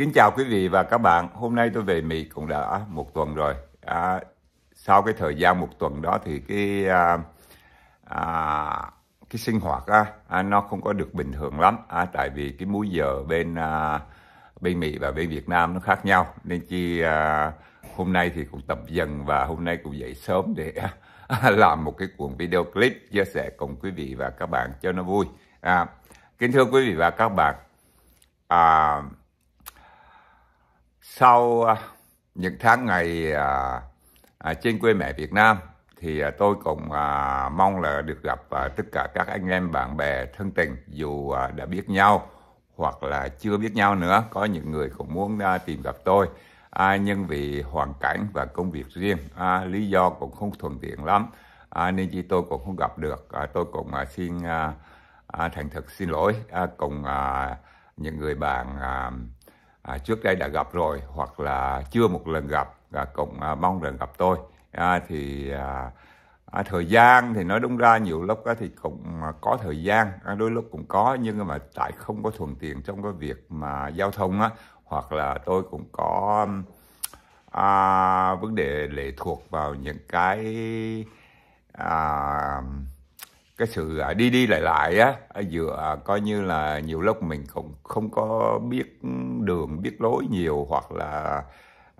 Kính chào quý vị và các bạn. Hôm nay tôi về Mỹ cũng đã một tuần rồi. À, sau cái thời gian một tuần đó thì cái à, à, cái sinh hoạt á, à, nó không có được bình thường lắm. À, tại vì cái múi giờ bên à, bên Mỹ và bên Việt Nam nó khác nhau. Nên chi à, hôm nay thì cũng tập dần và hôm nay cũng dậy sớm để à, làm một cái cuộn video clip chia sẻ cùng quý vị và các bạn cho nó vui. À, kính thưa quý vị và các bạn. À, sau à, những tháng ngày à, à, trên quê mẹ Việt Nam thì tôi cũng mong là được gặp tất cả các anh em bạn bè thân tình dù đã biết nhau hoặc là chưa biết nhau nữa có những người cũng muốn tìm gặp tôi nhưng vì hoàn cảnh và công việc riêng lý do cũng không thuận tiện lắm nên chỉ tôi cũng không gặp được tôi cũng xin thành thật xin lỗi cùng những người bạn à, trước đây đã gặp rồi hoặc là chưa một lần gặp và cũng à, mong rằng gặp tôi à, thì à, à, thời gian thì nói đúng ra nhiều lúc á, thì cũng à, có thời gian à, đôi lúc cũng có nhưng mà tại không có thuận tiện trong cái việc mà giao thông á hoặc là tôi cũng có à, vấn đề lệ thuộc vào những cái à, cái sự à, đi đi lại lại á giữa à, coi như là nhiều lúc mình cũng không có biết đường biết lối nhiều hoặc là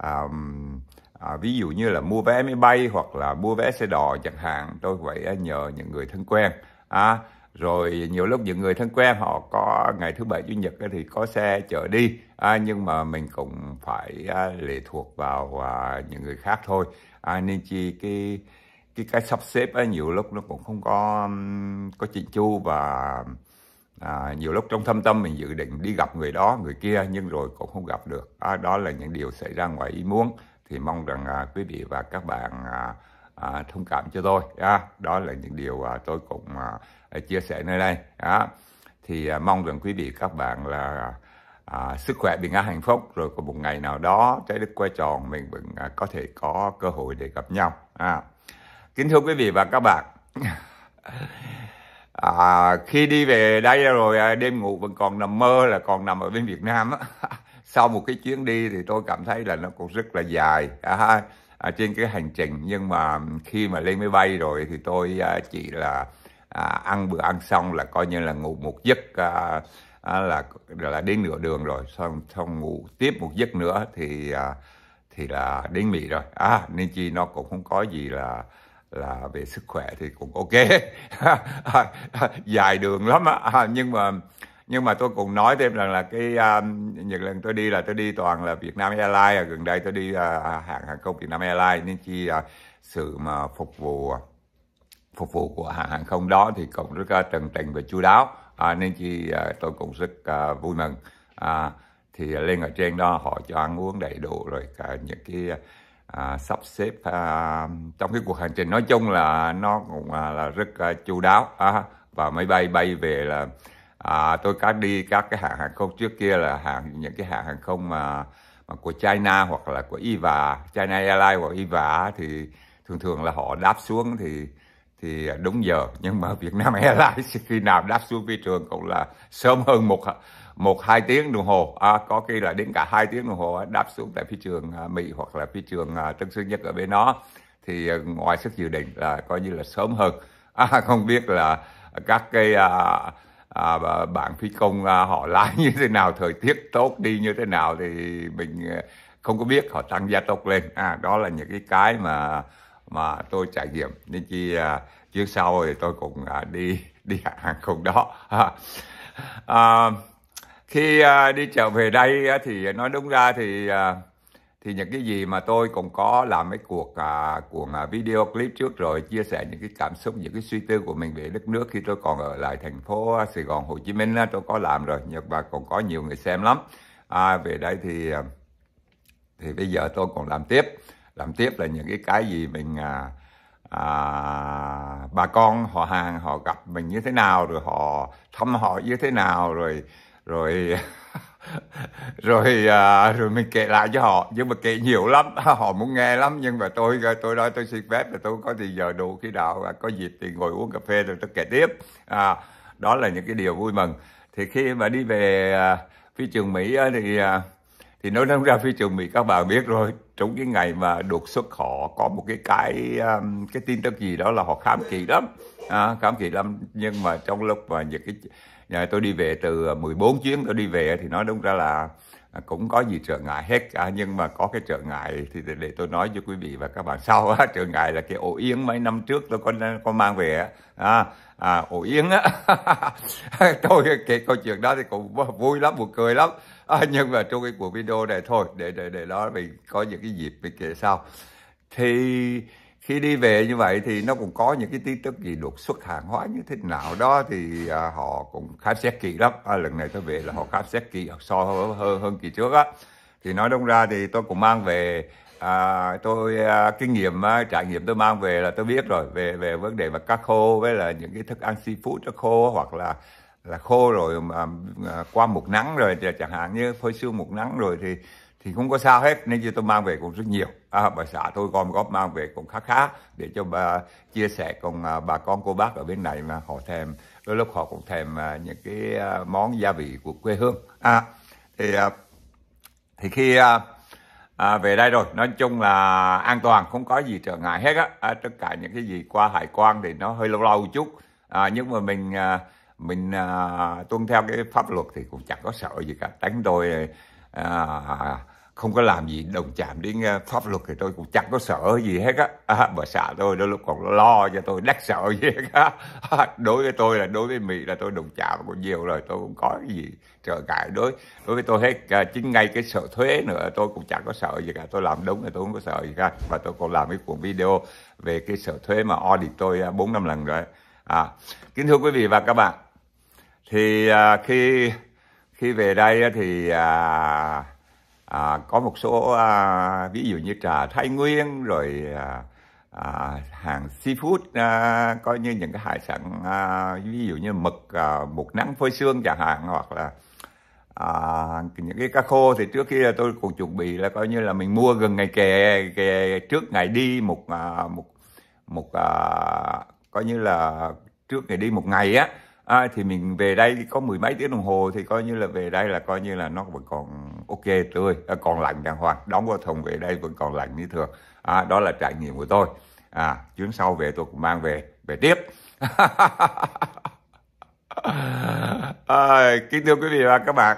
um, à, ví dụ như là mua vé máy bay hoặc là mua vé xe đò chẳng hạn tôi vậy nhờ những người thân quen à, rồi nhiều lúc những người thân quen họ có ngày thứ bảy chủ nhật thì có xe chở đi à, nhưng mà mình cũng phải à, lệ thuộc vào à, những người khác thôi à, nên chi cái cái cái sắp xếp ấy, nhiều lúc nó cũng không có có chỉnh chu và à, nhiều lúc trong thâm tâm mình dự định đi gặp người đó người kia nhưng rồi cũng không gặp được à, đó là những điều xảy ra ngoài ý muốn thì mong rằng à, quý vị và các bạn à, à, thông cảm cho tôi à, đó là những điều à, tôi cũng à, chia sẻ nơi đây à, thì à, mong rằng quý vị các bạn là à, sức khỏe bình an hạnh phúc rồi có một ngày nào đó trái đất quay tròn mình vẫn à, có thể có cơ hội để gặp nhau à kính thưa quý vị và các bạn à, khi đi về đây rồi à, đêm ngủ vẫn còn nằm mơ là còn nằm ở bên Việt Nam sau một cái chuyến đi thì tôi cảm thấy là nó cũng rất là dài à, à, trên cái hành trình nhưng mà khi mà lên máy bay rồi thì tôi à, chỉ là à, ăn bữa ăn xong là coi như là ngủ một giấc à, à, là là đến nửa đường rồi xong xong ngủ tiếp một giấc nữa thì à, thì là đến Mỹ rồi à, nên chi nó cũng không có gì là là về sức khỏe thì cũng ok dài đường lắm á nhưng mà nhưng mà tôi cũng nói thêm rằng là cái um, những lần tôi đi là tôi đi toàn là Việt Nam Airlines à, gần đây tôi đi uh, hãng hàng không Việt Nam Airlines nên chi uh, sự mà phục vụ phục vụ của hãng hàng không đó thì cũng rất uh, trần tình và chu đáo à, nên chi uh, tôi cũng rất uh, vui mừng à, thì lên ở trên đó họ cho ăn uống đầy đủ rồi cả những cái uh, à, sắp xếp à, trong cái cuộc hành trình nói chung là nó cũng à, là rất à, chu đáo à, và máy bay bay về là à, tôi có đi các cái hãng hàng không trước kia là hàng những cái hãng hàng không mà, mà của China hoặc là của IVA China Airlines hoặc IVA thì thường thường là họ đáp xuống thì thì đúng giờ nhưng mà Việt Nam Airlines khi nào đáp xuống phi trường cũng là sớm hơn một một hai tiếng đồng hồ à, có khi là đến cả hai tiếng đồng hồ à, đáp xuống tại phi trường à, Mỹ hoặc là phi trường à, Tân Sơn Nhất ở bên đó thì ngoài sức dự định là coi như là sớm hơn à, không biết là các cái à, à, bạn phi công à, họ lái như thế nào thời tiết tốt đi như thế nào thì mình không có biết họ tăng gia tốc lên à, đó là những cái cái mà mà tôi trải nghiệm nên chi à, trước sau thì tôi cũng à, đi đi hãng hàng không đó à, à, khi à, đi trở về đây thì nói đúng ra thì à, thì những cái gì mà tôi cũng có làm mấy cuộc à, cuộc à, video clip trước rồi chia sẻ những cái cảm xúc những cái suy tư của mình về đất nước khi tôi còn ở lại thành phố Sài Gòn Hồ Chí Minh tôi có làm rồi nhưng mà còn có nhiều người xem lắm à, về đây thì thì bây giờ tôi còn làm tiếp làm tiếp là những cái cái gì mình à, à, bà con họ hàng họ gặp mình như thế nào rồi họ thăm họ như thế nào rồi rồi rồi à, rồi mình kể lại cho họ nhưng mà kể nhiều lắm họ muốn nghe lắm nhưng mà tôi tôi nói tôi xin phép là tôi có thì giờ đủ khi nào có dịp thì ngồi uống cà phê rồi tôi kể tiếp à, đó là những cái điều vui mừng thì khi mà đi về à, phi trường mỹ thì à, thì nói ra phi trường mỹ các bạn biết rồi trong cái ngày mà đột xuất họ có một cái cái cái tin tức gì đó là họ khám kỳ lắm à, khám kỳ lắm nhưng mà trong lúc mà những cái giờ dạ, tôi đi về từ 14 ờ, chuyến tôi đi về thì nói đúng ra là à, cũng có gì trở ngại hết cả nhưng mà có cái trở ngại thì để tôi nói cho quý vị và các bạn sau á, trở ngại là cái ổ yến mấy năm trước tôi có có mang về á à, à ổ yến á tôi kể câu chuyện đó thì cũng vui lắm buồn cười lắm à, nhưng mà trong cái cuộc video này thôi để để để đó mình có những cái dịp mình kể sau thì khi đi về như vậy thì nó cũng có những cái tin tức gì đột xuất hàng hóa như thế nào đó thì à, họ cũng khám xét kỹ lắm à, lần này tôi về là họ khám xét kỹ so hơn, hơn, hơn kỳ trước á thì nói đúng ra thì tôi cũng mang về à, tôi à, kinh nghiệm à, trải nghiệm tôi mang về là tôi biết rồi về về vấn đề mà cá khô với là những cái thức ăn seafood cho khô hoặc là là khô rồi mà à, qua một nắng rồi chẳng hạn như phơi sương một nắng rồi thì thì không có sao hết nên như tôi mang về cũng rất nhiều à, bà xã tôi gom góp mang về cũng khá khá để cho bà chia sẻ cùng à, bà con cô bác ở bên này mà họ thèm đôi lúc họ cũng thèm à, những cái à, món gia vị của quê hương à, thì thì khi à, về đây rồi nói chung là an toàn không có gì trở ngại hết á à, tất cả những cái gì qua hải quan thì nó hơi lâu lâu chút à, nhưng mà mình mình à, tuân theo cái pháp luật thì cũng chẳng có sợ gì cả tránh đôi à, không có làm gì đồng chạm đến ờ, pháp luật thì tôi cũng chẳng có sợ gì hết á à, bà xã tôi đôi lúc còn lo cho tôi đắc sợ gì hết á đối với tôi là đối với mỹ là tôi đồng chạm còn nhiều rồi tôi cũng có gì trở ngại đối đối với tôi hết à, chính ngay cái sợ thuế nữa tôi cũng chẳng có sợ gì cả tôi làm đúng là tôi không có sợ gì cả và tôi còn làm cái cuộn video về cái sợ thuế mà audit tôi à, bốn năm lần rồi à kính thưa quý vị và các bạn thì à, khi khi về đây thì à, à, có một số à, ví dụ như trà Thái Nguyên rồi à, à, hàng seafood à, coi như những cái hải sản à, ví dụ như mực à, một nắng phơi xương chẳng hạn hoặc là à, những cái cá khô thì trước kia tôi cũng chuẩn bị là coi như là mình mua gần ngày kề, kề trước ngày đi một à, một một à, coi như là trước ngày đi một ngày á à, thì mình về đây có mười mấy tiếng đồng hồ thì coi như là về đây là coi như là nó vẫn còn ok tươi à, còn lạnh đàng hoàng đóng vào thùng về đây vẫn còn lạnh như thường à, đó là trải nghiệm của tôi à, chuyến sau về tôi cũng mang về về tiếp à, kính thưa quý vị và các bạn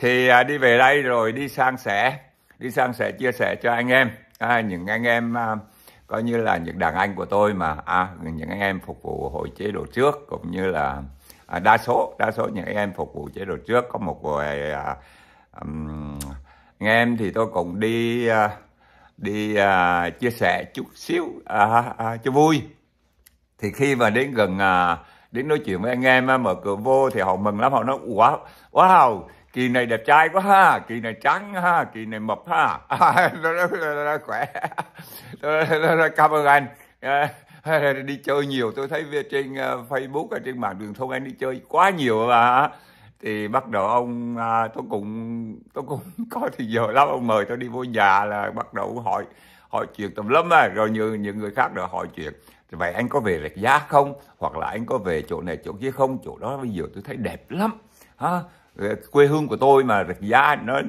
thì à, đi về đây rồi đi sang sẻ đi sang sẻ chia sẻ cho anh em à, những anh em à, coi như là những đàn anh của tôi mà à, những anh em phục vụ hội chế độ trước cũng như là à, đa số đa số những anh em phục vụ chế độ trước có một vài à, um, nghe em thì tôi cũng đi uh, đi uh, chia sẻ chút xíu uh, uh, cho vui thì khi mà đến gần uh, đến nói chuyện với anh em uh, mở cửa vô thì họ mừng lắm họ nói quá wow wow kỳ này đẹp trai quá ha kỳ này trắng ha kỳ này mập ha khỏe cảm ơn anh đi chơi nhiều tôi thấy trên facebook trên mạng đường thông anh đi chơi quá nhiều và thì bắt đầu ông à, tôi cũng tôi cũng có thì giờ lắm ông mời tôi đi vô nhà là bắt đầu hỏi hỏi chuyện tùm lum à. rồi như những người khác đã hỏi chuyện thì vậy anh có về rạch giá không hoặc là anh có về chỗ này chỗ kia không chỗ đó bây giờ tôi thấy đẹp lắm ha ờ, quê hương của tôi mà rạch giá nó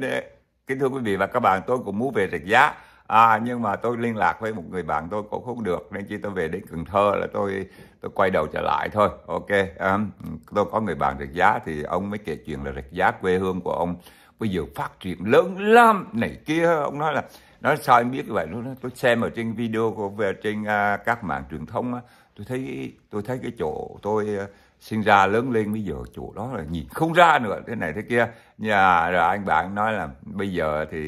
kính thưa quý vị và các bạn tôi cũng muốn về rạch giá à nhưng mà tôi liên lạc với một người bạn tôi cũng không được nên khi tôi về đến Cần Thơ là tôi tôi quay đầu trở lại thôi ok um, tôi có người bạn rạch giá thì ông mới kể chuyện là rạch giá quê hương của ông bây giờ phát triển lớn lắm này kia ông nói là nói sao em biết vậy nó tôi xem ở trên video của về trên uh, các mạng truyền thông uh, tôi thấy tôi thấy cái chỗ tôi uh, sinh ra lớn lên bây giờ chỗ đó là nhìn không ra nữa thế này thế kia nhà rồi anh bạn nói là bây giờ thì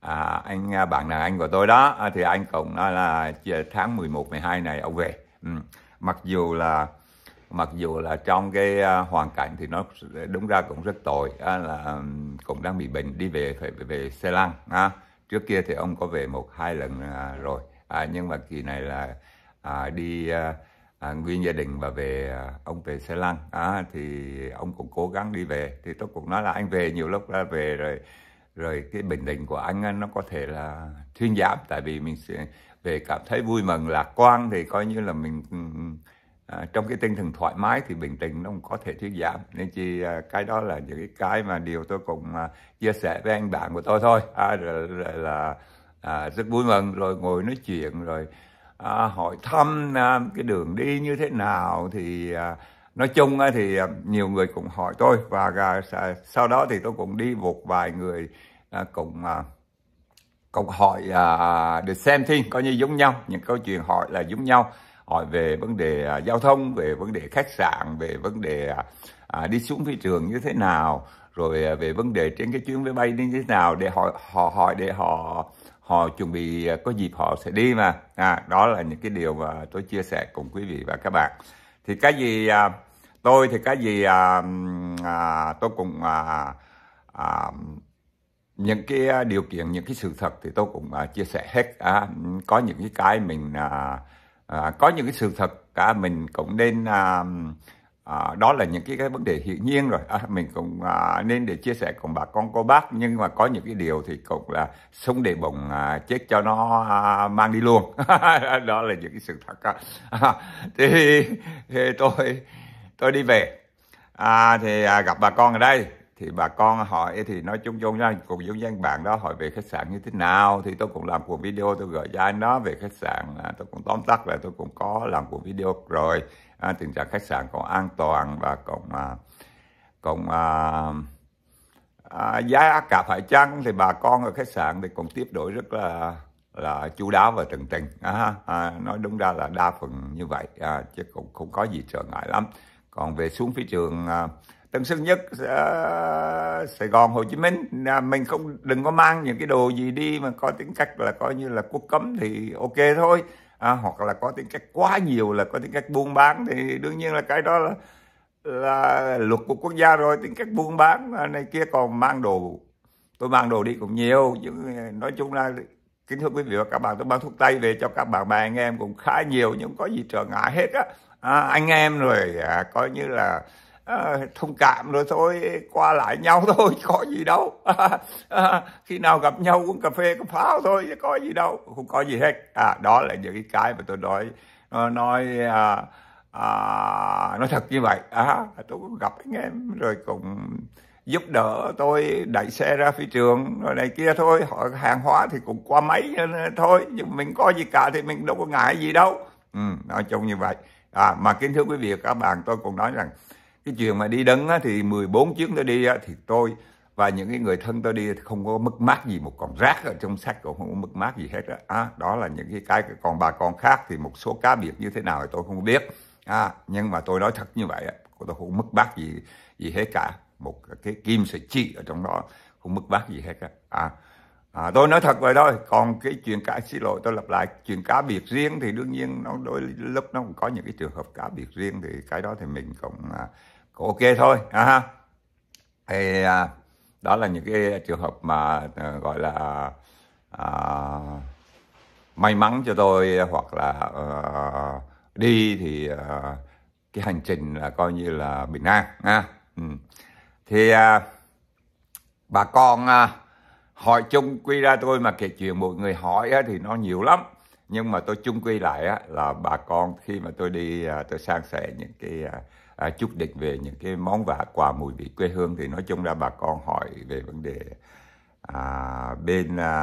à, anh à, bạn là anh của tôi đó à, thì anh cũng nói là tháng 11 12 này ông về ừ. mặc dù là mặc dù là trong cái à, hoàn cảnh thì nó đúng ra cũng rất tồi là cũng đang bị bệnh đi về phải về xe lăn à, trước kia thì ông có về một hai lần rồi à, nhưng mà kỳ này là à, đi à, nguyên gia đình và về ông về xe lăn à, thì ông cũng cố gắng đi về thì tôi cũng nói là anh về nhiều lúc ra về rồi rồi cái bình định của anh nó có thể là thuyên giảm tại vì mình sẽ về cảm thấy vui mừng lạc quan thì coi như là mình ừ, ừ, à, trong cái tinh thần thoải mái thì bình tĩnh nó cũng có thể thuyên giảm nên chỉ à, cái đó là những cái mà điều tôi cũng à, chia sẻ với anh bạn của tôi thôi à, rồi, rồi là à, rất vui mừng rồi ngồi nói chuyện rồi à, hỏi thăm à, cái đường đi như thế nào thì à, nói chung thì à, nhiều người cũng hỏi tôi và à, sau đó thì tôi cũng đi một vài người à, cũng à, cũng hỏi à, the same thing coi như giống nhau những câu chuyện hỏi là giống nhau hỏi về vấn đề à, giao thông về vấn đề khách sạn về vấn đề à, à đi xuống phi trường như thế nào rồi à, về vấn đề trên cái chuyến máy bay như thế nào để họ họ hỏi để họ họ chuẩn bị à, có dịp họ sẽ đi mà à, đó là những cái điều mà tôi chia sẻ cùng quý vị và các bạn thì cái gì à, tôi thì cái gì à, à, tôi cũng à, à, những cái à, điều kiện những cái sự thật thì tôi cũng à, chia sẻ hết à, có những cái cái mình uh, có những cái sự thật cả mình cũng nên uh, uh, đó là những cái, cái vấn đề hiển nhiên rồi à, mình cũng uh, nên để chia sẻ cùng bà con cô bác nhưng mà có những cái điều thì cũng là sống để bồng uh, chết cho nó uh, mang đi luôn đó là những cái sự thật à, thì, thì tôi tôi đi về à, thì à, gặp bà con ở đây thì bà con hỏi thì nói chung chung ra cùng giống dân bạn đó hỏi về khách sạn như thế nào thì tôi cũng làm cuộc video tôi gửi cho anh đó về khách sạn là tôi cũng tóm tắt là tôi cũng có làm cuộc video rồi à, tình trạng khách sạn còn an toàn và còn à, còn à, à, giá cả phải chăng thì bà con ở khách sạn thì cũng tiếp đổi rất là là chú đáo và tận tình à, à, nói đúng ra là đa phần như vậy à, chứ cũng không có gì trở ngại lắm còn về xuống phía trường à, Tân Sơn Nhất ờ, Sài Gòn Hồ Chí Minh à, mình không đừng có mang những cái đồ gì đi mà có tính cách là coi như là quốc cấm thì ok thôi à, hoặc là có tính cách quá nhiều là có tính cách buôn bán thì đương nhiên là cái đó là là luật của quốc gia rồi tính cách buôn bán này kia còn mang đồ tôi mang đồ đi cũng nhiều nhưng ờ, nói chung là kính thưa quý vị và các bạn tôi mang thuốc tây về cho các bạn bè anh em cũng khá nhiều nhưng có gì trở ngại hết á à, anh em rồi à, coi như là Ờ, thông cảm rồi thôi qua lại nhau thôi có gì đâu à, à, khi nào gặp nhau uống cà phê có pháo thôi chứ có gì đâu không có gì hết à, đó là những cái cái mà tôi nói nó nói à, à, nói thật như vậy à, tôi cũng gặp anh em rồi cũng giúp đỡ tôi đẩy xe ra phi trường rồi này kia thôi họ hàng hóa thì cũng qua máy thôi nhưng mình có gì cả thì mình đâu có ngại gì đâu ừ, nói chung như vậy à, mà kính thưa quý vị các bạn tôi cũng nói rằng cái chuyện mà đi đấng á, thì 14 chuyến tôi đi á, thì tôi và những cái người thân tôi đi thì không có mất mát gì một con rác ở trong sách cũng không có mất mát gì hết đó. À, đó là những cái cái còn bà con khác thì một số cá biệt như thế nào thì tôi không biết à, nhưng mà tôi nói thật như vậy tôi không mất mát gì gì hết cả một cái kim sợi chỉ ở trong đó không mất mát gì hết cả à, à, tôi nói thật vậy thôi còn cái chuyện cá xin lỗi tôi lặp lại chuyện cá biệt riêng thì đương nhiên nó đôi lúc nó cũng có những cái trường hợp cá biệt riêng thì cái đó thì mình cũng à, ok thôi à, ha thì à, đó là những cái trường hợp mà à, gọi là à, may mắn cho tôi hoặc là à, đi thì à, cái hành trình là coi như là bình an ha ừ. thì à, bà con à, hỏi chung quy ra tôi mà kể chuyện mọi người hỏi á, thì nó nhiều lắm nhưng mà tôi chung quy lại á, là bà con khi mà tôi đi à, tôi sang sẻ những cái à, à, chút định về những cái món và quà mùi vị quê hương thì nói chung là bà con hỏi về vấn đề à, bên à,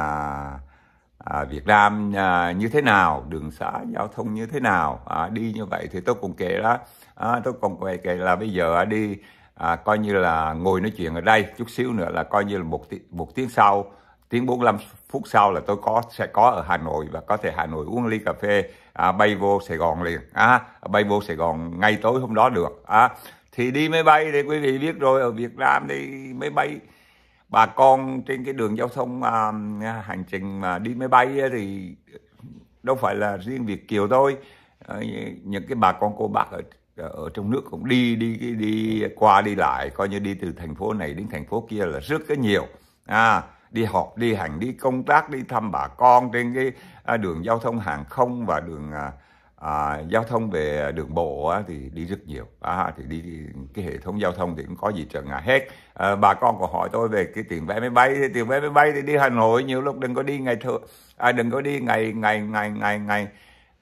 à, Việt Nam à, như thế nào, đường xã giao thông như thế nào, à, đi như vậy thì tôi cũng kể đó, à, tôi còn kể, kể là bây giờ đi à, coi như là ngồi nói chuyện ở đây chút xíu nữa là coi như là một một tiếng sau tiếng 45 phút sau là tôi có sẽ có ở Hà Nội và có thể Hà Nội uống ly cà phê à, bay vô Sài Gòn liền à, bay vô Sài Gòn ngay tối hôm đó được à, thì đi máy bay thì quý vị biết rồi ở Việt Nam đi máy bay bà con trên cái đường giao thông à, hành trình mà đi máy bay thì đâu phải là riêng Việt kiều thôi à, những cái bà con cô bác ở ở trong nước cũng đi đi đi, đi qua đi lại coi như đi từ thành phố này đến thành phố kia là rất cái nhiều à đi họp, đi hành đi công tác đi thăm bà con trên cái à, đường giao thông hàng không và đường à, à, giao thông về đường bộ á, thì đi rất nhiều à, thì đi, cái hệ thống giao thông thì cũng có gì trở ngại hết à, bà con có hỏi tôi về cái tiền vé máy bay tiền vé máy bay thì đi hà nội nhiều lúc đừng có đi ngày thường à, đừng có đi ngày ngày ngày ngày ngày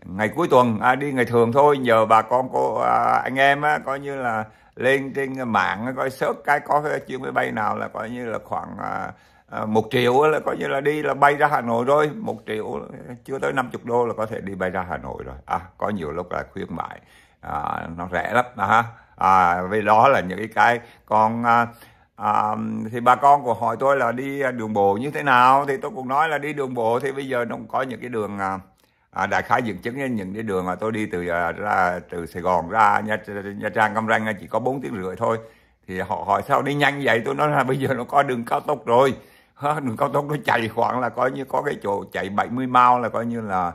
ngày cuối tuần à, đi ngày thường thôi nhờ bà con cô à, anh em á, coi như là lên trên mạng coi sớt cái có chuyến máy bay nào là coi như là khoảng à, À, một triệu là coi như là đi là bay ra Hà Nội rồi một triệu chưa tới 50 đô là có thể đi bay ra Hà Nội rồi à, có nhiều lúc là khuyến mại à, nó rẻ lắm à, à, vì đó là những cái con à, à, thì bà con của hỏi tôi là đi à, đường bộ như thế nào thì tôi cũng nói là đi đường bộ thì bây giờ nó cũng có những cái đường à, à, đại khái dựng chứng những cái đường mà tôi đi từ à, ra từ Sài Gòn ra Nha, Nha Trang Cam Ranh à, chỉ có 4 tiếng rưỡi thôi thì họ hỏi sao đi nhanh vậy tôi nói là bây giờ nó có đường cao tốc rồi đường cao tốc nó chạy khoảng là coi như có cái chỗ chạy 70 mile là coi như là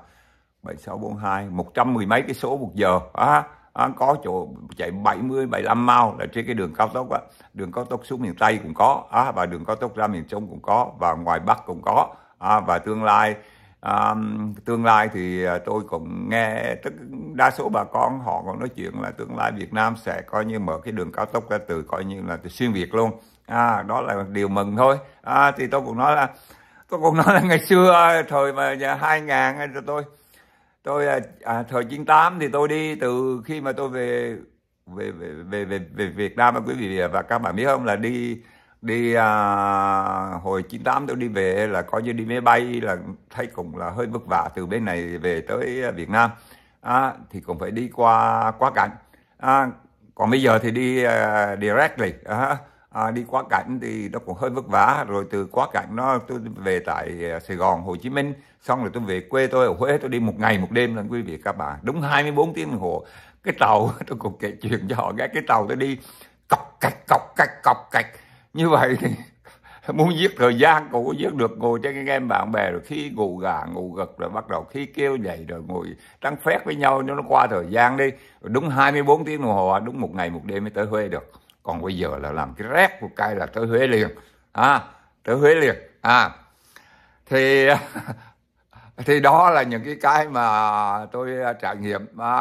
7642 110 mấy cái số một giờ á à, có chỗ chạy 70 75 mile là trên cái đường cao tốc á đường cao tốc xuống miền Tây cũng có á và đường cao tốc ra miền Trung cũng có và ngoài Bắc cũng có à, và tương lai à, tương lai thì ờ, tôi cũng nghe tức đa số bà con họ còn nói chuyện là tương lai Việt Nam sẽ coi như mở cái đường cao tốc ra từ coi như là từ xuyên Việt luôn à, đó là điều mừng thôi à, thì tôi cũng nói là tôi cũng nói là ngày xưa à, thời mà hai ngàn cho tôi tôi à, à thời tám thì tôi đi từ khi mà tôi về về về về, về, về Việt Nam quý vị và các bạn biết không là đi đi à, hồi 98 tôi đi về là coi như đi máy bay là thấy cũng là hơi vất vả từ bên này về tới Việt Nam à, thì cũng phải đi qua quá cảnh à, còn bây giờ thì đi uh, directly à, à, đi quá cảnh thì nó cũng hơi vất vả rồi từ quá cảnh nó tôi về tại à, Sài Gòn Hồ Chí Minh xong rồi tôi về quê tôi ở Huế tôi đi một ngày một đêm lên quý vị các bạn đúng 24 tiếng đồng hồ cái tàu tôi cũng kể chuyện cho họ nghe cái tàu tôi đi cọc cạch cọc cạch cọc cạch như vậy thì muốn giết thời gian cũng có giết được ngồi cho anh em bạn bè rồi khi ngủ gà ngủ gật rồi bắt đầu khi kêu dậy rồi ngồi trắng phét với nhau cho nó qua thời gian đi rồi đúng 24 tiếng đồng hồ đúng một ngày một đêm mới tới Huế được còn bây giờ là làm cái rét của cây là tới Huế liền à, tới Huế liền à thì thì đó là những cái cái mà tôi à, trải nghiệm à,